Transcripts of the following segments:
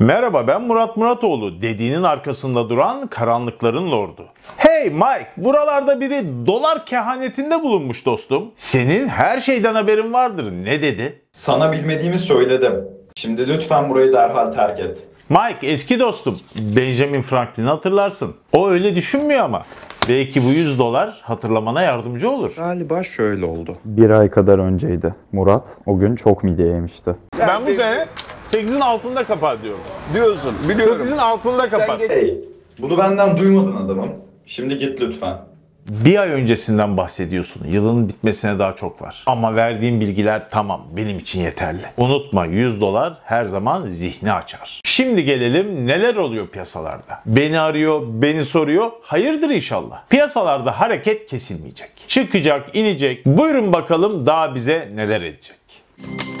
Merhaba ben Murat Muratoğlu dediğinin arkasında duran karanlıkların lordu. Hey Mike buralarda biri dolar kehanetinde bulunmuş dostum. Senin her şeyden haberin vardır ne dedi? Sana bilmediğimi söyledim. Şimdi lütfen burayı derhal terk et. Mike eski dostum Benjamin Franklin'i hatırlarsın. O öyle düşünmüyor ama. Belki bu 100 dolar hatırlamana yardımcı olur. Galiba şöyle oldu. Bir ay kadar önceydi. Murat o gün çok midye yemişti. Ben bu sene 8'in altında kapat diyorum. Diyorsun. Biliyorum. 8'in altında kapat. Hey, bunu benden duymadın adamım. Şimdi git lütfen. Bir ay öncesinden bahsediyorsun. Yılın bitmesine daha çok var. Ama verdiğim bilgiler tamam benim için yeterli. Unutma 100 dolar her zaman zihni açar. Şimdi gelelim neler oluyor piyasalarda. Beni arıyor, beni soruyor. Hayırdır inşallah. Piyasalarda hareket kesilmeyecek. Çıkacak, inecek. Buyurun bakalım daha bize neler edecek. Müzik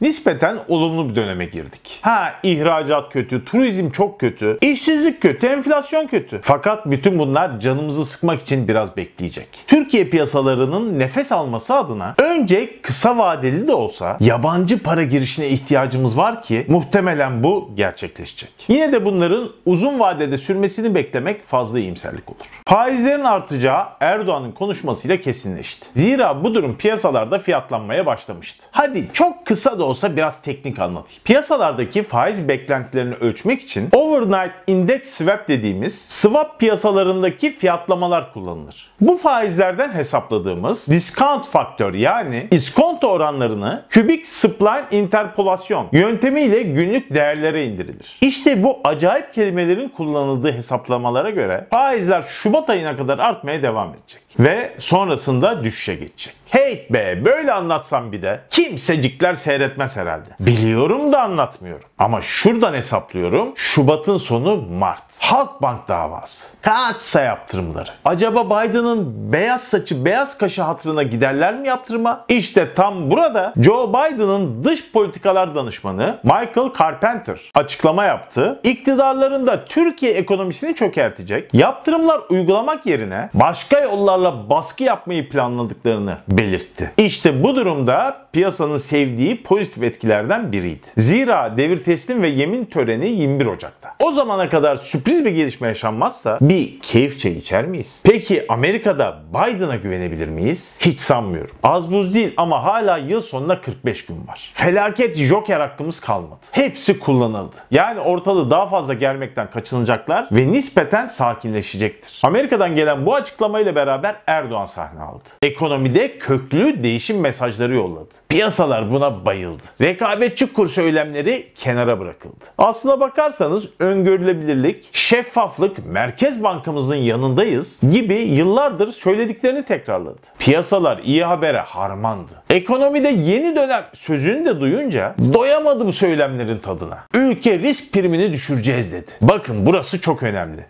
nispeten olumlu bir döneme girdik. Ha ihracat kötü, turizm çok kötü, işsizlik kötü, enflasyon kötü. Fakat bütün bunlar canımızı sıkmak için biraz bekleyecek. Türkiye piyasalarının nefes alması adına önce kısa vadeli de olsa yabancı para girişine ihtiyacımız var ki muhtemelen bu gerçekleşecek. Yine de bunların uzun vadede sürmesini beklemek fazla iyimserlik olur. Faizlerin artacağı Erdoğan'ın konuşmasıyla kesinleşti. Zira bu durum piyasalarda fiyatlanmaya başlamıştı. Hadi çok kısa da olsa biraz teknik anlatayım. Piyasalardaki faiz beklentilerini ölçmek için overnight index swap dediğimiz swap piyasalarındaki fiyatlamalar kullanılır. Bu faizlerden hesapladığımız discount faktör yani iskonto oranlarını kübik spline interpolasyon yöntemiyle günlük değerlere indirilir. İşte bu acayip kelimelerin kullanıldığı hesaplamalara göre faizler Şubat ayına kadar artmaya devam edecek ve sonrasında düşüşe geçecek. Hey be böyle anlatsam bir de kimsecikler seyretmez etmez herhalde. Biliyorum da anlatmıyorum. Ama şuradan hesaplıyorum. Şubat'ın sonu Mart. Halkbank davası. Kaçsa yaptırımları. Acaba Biden'ın beyaz saçı beyaz kaşı hatırına giderler mi yaptırıma? İşte tam burada Joe Biden'ın dış politikalar danışmanı Michael Carpenter açıklama yaptı. İktidarlarında Türkiye ekonomisini çökertecek yaptırımlar uygulamak yerine başka yollarla baskı yapmayı planladıklarını belirtti. İşte bu durumda piyasanın sevdiği pozitif pozitif etkilerden biriydi. Zira devir teslim ve yemin töreni 21 Ocak'ta. O zamana kadar sürpriz bir gelişme yaşanmazsa bir keyifçe içer miyiz? Peki Amerika'da Biden'a güvenebilir miyiz? Hiç sanmıyorum. Az buz değil ama hala yıl sonuna 45 gün var. Felaket joker hakkımız kalmadı. Hepsi kullanıldı. Yani ortalığı daha fazla germekten kaçınacaklar ve nispeten sakinleşecektir. Amerika'dan gelen bu açıklamayla beraber Erdoğan sahne aldı. Ekonomide köklü değişim mesajları yolladı. Piyasalar buna bayıldı bırakıldı. Rekabetçi kur söylemleri kenara bırakıldı. Aslına bakarsanız öngörülebilirlik, şeffaflık, Merkez Bankamızın yanındayız gibi yıllardır söylediklerini tekrarladı. Piyasalar iyi habere harmandı. Ekonomide yeni dönem sözünü de duyunca doyamadım söylemlerin tadına. Ülke risk primini düşüreceğiz dedi. Bakın burası çok önemli.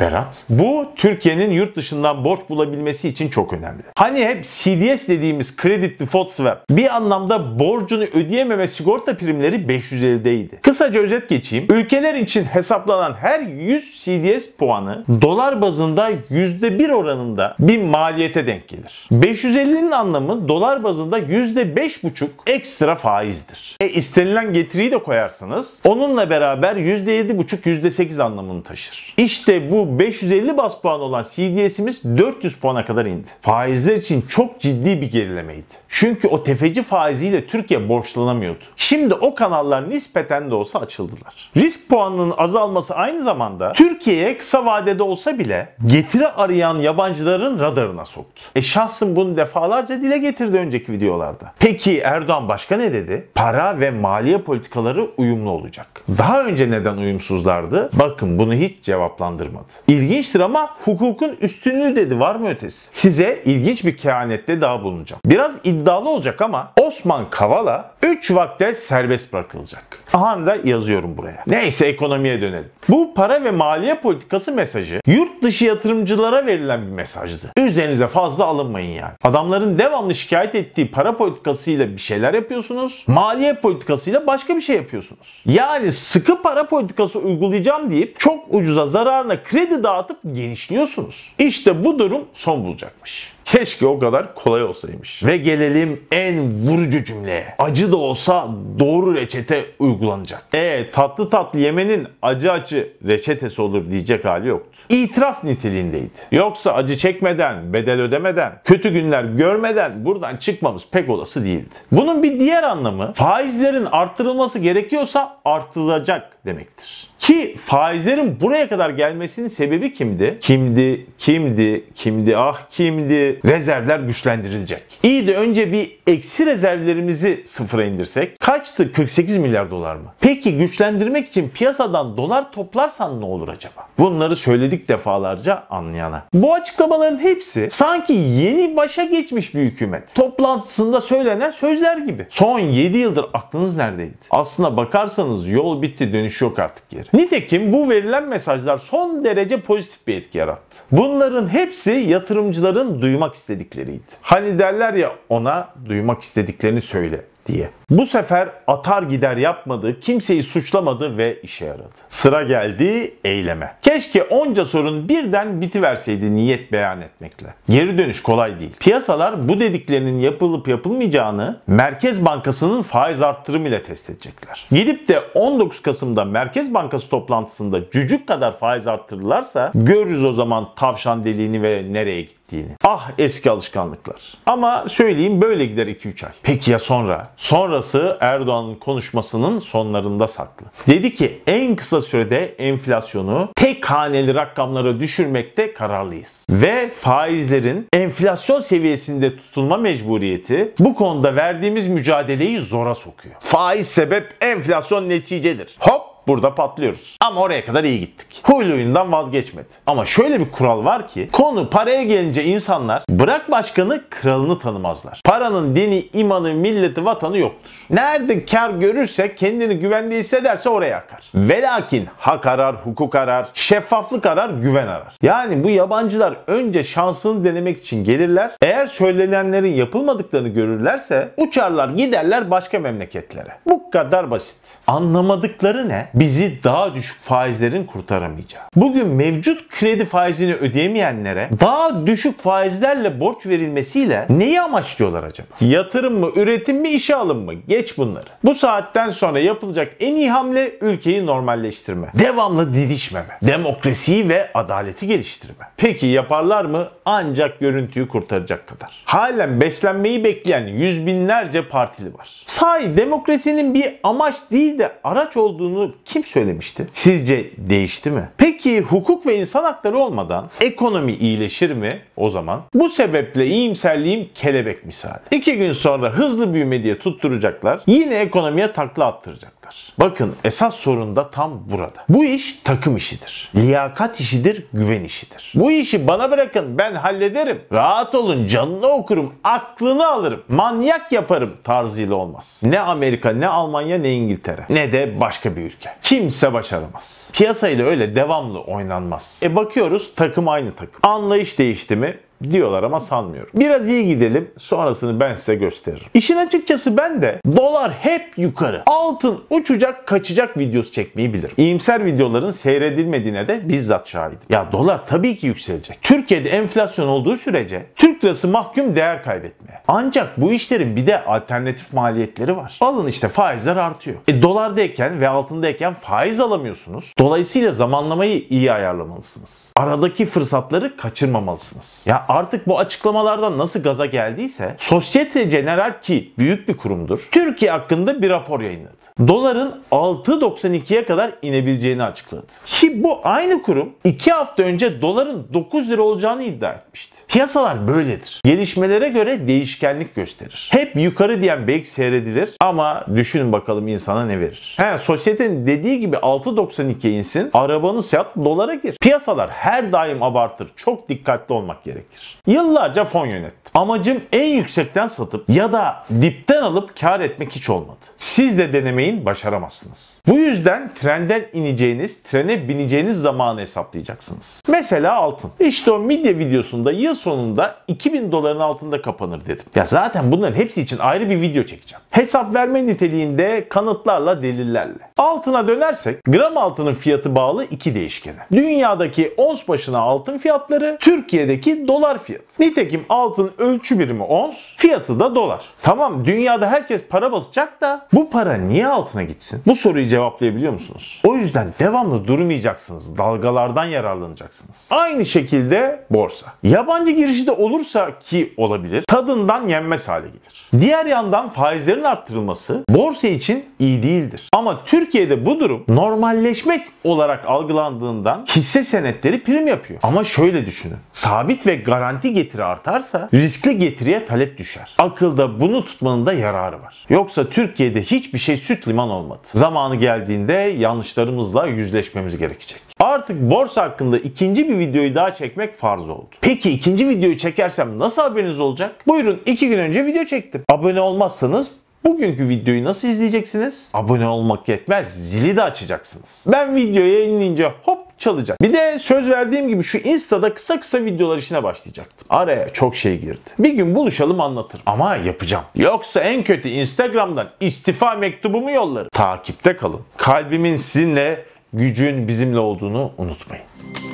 Berat. Bu Türkiye'nin yurt dışından borç bulabilmesi için çok önemli. Hani hep CDS dediğimiz Credit Default Swap bir anlamda borcunu ödeyememe sigorta primleri 550'deydi. Kısaca özet geçeyim. Ülkeler için hesaplanan her 100 CDS puanı dolar bazında %1 oranında bir maliyete denk gelir. 550'nin anlamı dolar bazında %5,5 ekstra faizdir. E istenilen getiriyi de koyarsanız onunla beraber %7,5 %8 anlamını taşır. İşte bu 550 bas puan olan CDS'imiz 400 puana kadar indi. Faizler için çok ciddi bir gerilemeydi. Çünkü o tefeci faiziyle Türkiye borçlanamıyordu. Şimdi o kanallar nispeten de olsa açıldılar. Risk puanının azalması aynı zamanda Türkiye'ye kısa vadede olsa bile getiri arayan yabancıların radarına soktu. E şahsın bunu defalarca dile getirdi önceki videolarda. Peki Erdoğan başka ne dedi? Para ve maliye politikaları uyumlu olacak. Daha önce neden uyumsuzlardı? Bakın bunu hiç cevaplandırmadı. İlginçtir ama hukukun üstünlüğü dedi var mı ötesi? Size ilginç bir kehanette daha bulunacağım. Biraz iddialı olacak ama Osman Kavala 3 vakte serbest bırakılacak. Aha da yazıyorum buraya. Neyse ekonomiye dönelim. Bu para ve maliye politikası mesajı yurt dışı yatırımcılara verilen bir mesajdı. Üzerinize fazla alınmayın yani. Adamların devamlı şikayet ettiği para politikasıyla bir şeyler yapıyorsunuz. Maliye politikasıyla başka bir şey yapıyorsunuz. Yani sıkı para politikası uygulayacağım deyip çok ucuza zararına kredi dağıtıp genişliyorsunuz. İşte bu durum son bulacakmış. Keşke o kadar kolay olsaymış. Ve gelelim en vurucu cümleye. Acı da olsa doğru reçete uygulanacak. E tatlı tatlı yemenin acı acı reçetesi olur diyecek hali yoktu. İtiraf niteliğindeydi. Yoksa acı çekmeden, bedel ödemeden, kötü günler görmeden buradan çıkmamız pek olası değildi. Bunun bir diğer anlamı faizlerin arttırılması gerekiyorsa artırılacak demektir. Ki faizlerin buraya kadar gelmesinin sebebi kimdi? Kimdi, kimdi, kimdi, ah kimdi. Rezervler güçlendirilecek. İyi de önce bir eksi rezervlerimizi sıfıra indirsek. Kaçtı 48 milyar dolar mı? Peki güçlendirmek için piyasadan dolar toplarsan ne olur acaba? Bunları söyledik defalarca anlayana. Bu açıklamaların hepsi sanki yeni başa geçmiş bir hükümet. Toplantısında söylenen sözler gibi. Son 7 yıldır aklınız neredeydi? Aslına bakarsanız yol bitti dönüş yok artık geri. Nitekim bu verilen mesajlar son derece pozitif bir etki yarattı. Bunların hepsi yatırımcıların duymak istedikleriydi. Hani derler ya ona duymak istediklerini söyle diye. Bu sefer atar gider yapmadı, kimseyi suçlamadı ve işe yaradı. Sıra geldi eyleme. Keşke onca sorun birden bitiverseydi niyet beyan etmekle. Geri dönüş kolay değil. Piyasalar bu dediklerinin yapılıp yapılmayacağını Merkez Bankası'nın faiz arttırımı ile test edecekler. Gidip de 19 Kasım'da Merkez Bankası toplantısında cücük kadar faiz arttırırlarsa görürüz o zaman tavşan deliğini ve nereye gitti gittiğini. Ah eski alışkanlıklar. Ama söyleyeyim böyle gider 2-3 ay. Peki ya sonra? Sonrası Erdoğan'ın konuşmasının sonlarında saklı. Dedi ki en kısa sürede enflasyonu tek haneli rakamlara düşürmekte kararlıyız. Ve faizlerin enflasyon seviyesinde tutulma mecburiyeti bu konuda verdiğimiz mücadeleyi zora sokuyor. Faiz sebep enflasyon neticedir. Hop Burada patlıyoruz. Ama oraya kadar iyi gittik. Huylu oyundan vazgeçmedi. Ama şöyle bir kural var ki konu paraya gelince insanlar bırak başkanı kralını tanımazlar. Paranın dini, imanı, milleti, vatanı yoktur. Nerede kar görürse kendini güvende hissederse oraya akar. Velakin hak arar, hukuk arar, şeffaflık arar, güven arar. Yani bu yabancılar önce şansını denemek için gelirler. Eğer söylenenlerin yapılmadıklarını görürlerse uçarlar giderler başka memleketlere. Bu kadar basit. Anlamadıkları ne? bizi daha düşük faizlerin kurtaramayacağı. Bugün mevcut kredi faizini ödeyemeyenlere daha düşük faizlerle borç verilmesiyle neyi amaçlıyorlar acaba? Yatırım mı, üretim mi, işe alım mı? Geç bunları. Bu saatten sonra yapılacak en iyi hamle ülkeyi normalleştirme. Devamlı didişmeme. Demokrasiyi ve adaleti geliştirme. Peki yaparlar mı? Ancak görüntüyü kurtaracak kadar. Halen beslenmeyi bekleyen yüz binlerce partili var. Sahi demokrasinin bir amaç değil de araç olduğunu kim söylemişti? Sizce değişti mi? Peki hukuk ve insan hakları olmadan ekonomi iyileşir mi o zaman? Bu sebeple iyimserliğim kelebek misali. İki gün sonra hızlı büyüme diye tutturacaklar. Yine ekonomiye takla attıracak olacaklar. Bakın esas sorun da tam burada. Bu iş takım işidir. Liyakat işidir, güven işidir. Bu işi bana bırakın ben hallederim. Rahat olun canını okurum, aklını alırım. Manyak yaparım tarzıyla olmaz. Ne Amerika, ne Almanya, ne İngiltere. Ne de başka bir ülke. Kimse başaramaz. Piyasayla öyle devamlı oynanmaz. E bakıyoruz takım aynı takım. Anlayış değişti mi? diyorlar ama sanmıyorum. Biraz iyi gidelim sonrasını ben size gösteririm. İşin açıkçası ben de dolar hep yukarı. Altın uçacak kaçacak videosu çekmeyi bilirim. İyimser videoların seyredilmediğine de bizzat şahidim. Ya dolar tabii ki yükselecek. Türkiye'de enflasyon olduğu sürece Türk lirası mahkum değer kaybetmeye. Ancak bu işlerin bir de alternatif maliyetleri var. Alın işte faizler artıyor. E dolardayken ve altındayken faiz alamıyorsunuz. Dolayısıyla zamanlamayı iyi ayarlamalısınız. Aradaki fırsatları kaçırmamalısınız. Ya artık bu açıklamalardan nasıl gaza geldiyse Societe General ki büyük bir kurumdur. Türkiye hakkında bir rapor yayınladı. Doların 6.92'ye kadar inebileceğini açıkladı. Ki bu aynı kurum 2 hafta önce doların 9 lira olacağını iddia etmişti. Piyasalar böyledir. Gelişmelere göre değişkenlik gösterir. Hep yukarı diyen belki seyredilir ama düşünün bakalım insana ne verir. He, sosyetenin dediği gibi 6.92'ye insin, arabanı sat dolara gir. Piyasalar her daim abartır. Çok dikkatli olmak gerekir gerekir. Yıllarca fon yönetti. Amacım en yüksekten satıp ya da dipten alıp kar etmek hiç olmadı. Siz de denemeyin başaramazsınız. Bu yüzden trenden ineceğiniz, trene bineceğiniz zamanı hesaplayacaksınız. Mesela altın. İşte o midye videosunda yıl sonunda 2000 doların altında kapanır dedim. Ya zaten bunların hepsi için ayrı bir video çekeceğim. Hesap verme niteliğinde kanıtlarla, delillerle. Altına dönersek gram altının fiyatı bağlı iki değişkene. Dünyadaki ons başına altın fiyatları, Türkiye'deki dolar fiyatı. Nitekim altın ölçü birimi ons, fiyatı da dolar. Tamam dünyada herkes para basacak da bu para niye altına gitsin? Bu soruyu cevaplayabiliyor musunuz? O yüzden devamlı durmayacaksınız. Dalgalardan yararlanacaksınız. Aynı şekilde borsa. Yabancı girişi de olursa ki olabilir tadından yenmez hale gelir. Diğer yandan faizlerin arttırılması borsa için iyi değildir. Ama Türkiye'de bu durum normalleşmek olarak algılandığından hisse senetleri prim yapıyor. Ama şöyle düşünün. Sabit ve garanti getiri artarsa riskli getiriye talep düşer. Akılda bunu tutmanın da yararı var. Yoksa Türkiye'de hiçbir şey süt liman olmadı. Zamanı geldiğinde yanlışlarımızla yüzleşmemiz gerekecek. Artık borsa hakkında ikinci bir videoyu daha çekmek farz oldu. Peki ikinci videoyu çekersem nasıl haberiniz olacak? Buyurun iki gün önce video çektim. Abone olmazsanız Bugünkü videoyu nasıl izleyeceksiniz? Abone olmak yetmez. Zili de açacaksınız. Ben video yayınlayınca hop çalacak. Bir de söz verdiğim gibi şu Insta'da kısa kısa videolar işine başlayacaktım. Araya çok şey girdi. Bir gün buluşalım anlatırım. Ama yapacağım. Yoksa en kötü Instagram'dan istifa mektubumu yollarım. Takipte kalın. Kalbimin sizinle, gücün bizimle olduğunu unutmayın.